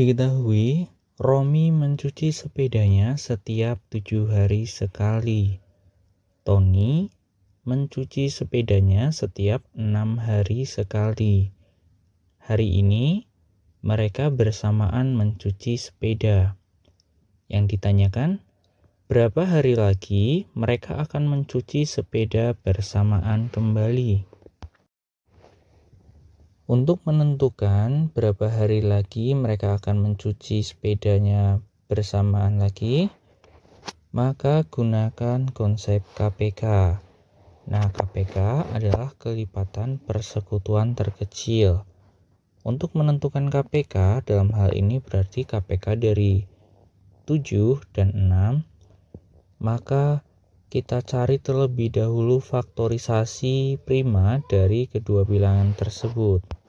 Diketahui, Romi mencuci sepedanya setiap tujuh hari sekali. Tony mencuci sepedanya setiap enam hari sekali. Hari ini, mereka bersamaan mencuci sepeda. Yang ditanyakan, berapa hari lagi mereka akan mencuci sepeda bersamaan kembali? untuk menentukan berapa hari lagi mereka akan mencuci sepedanya bersamaan lagi, maka gunakan konsep KPK. Nah, KPK adalah kelipatan persekutuan terkecil. Untuk menentukan KPK dalam hal ini berarti KPK dari 7 dan 6, maka kita cari terlebih dahulu faktorisasi prima dari kedua bilangan tersebut.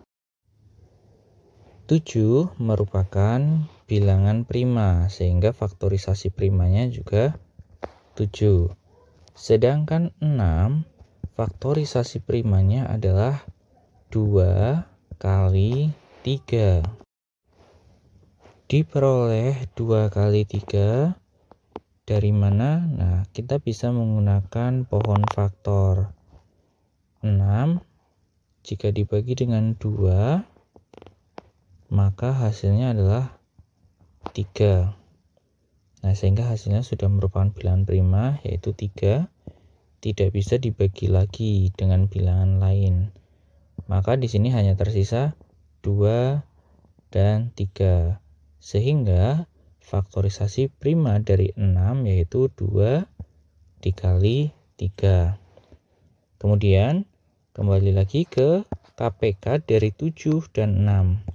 7 merupakan bilangan prima sehingga faktorisasi primanya juga 7 sedangkan 6 faktorisasi primanya adalah 2 kali 3 diperoleh 2 kali 3 dari mana? Nah, kita bisa menggunakan pohon faktor 6 jika dibagi dengan 2 maka hasilnya adalah 3. Nah, sehingga hasilnya sudah merupakan bilangan prima, yaitu 3, tidak bisa dibagi lagi dengan bilangan lain. Maka di sini hanya tersisa 2 dan 3. Sehingga faktorisasi prima dari 6 yaitu 2 dikali 3. Kemudian kembali lagi ke KPK dari 7 dan 6.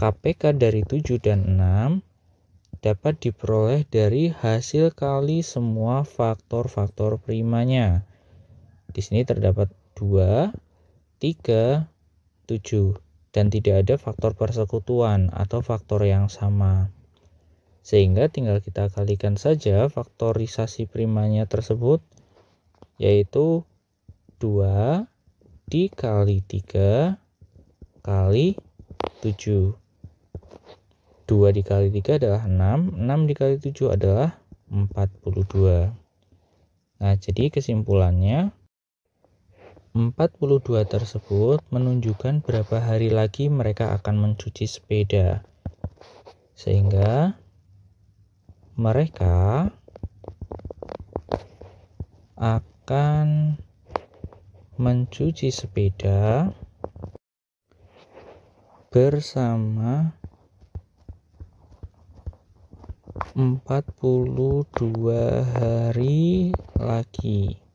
KPK dari 7 dan 6 dapat diperoleh dari hasil kali semua faktor-faktor primanya. Di sini terdapat 2, 3, 7 dan tidak ada faktor persekutuan atau faktor yang sama. Sehingga tinggal kita kalikan saja faktorisasi primanya tersebut yaitu 2 dikali 3 kali 7. 2 dikali 3 adalah 6, 6 dikali 7 adalah 42. Nah, jadi kesimpulannya 42 tersebut menunjukkan berapa hari lagi mereka akan mencuci sepeda. Sehingga mereka akan mencuci sepeda bersama empat puluh dua hari lagi.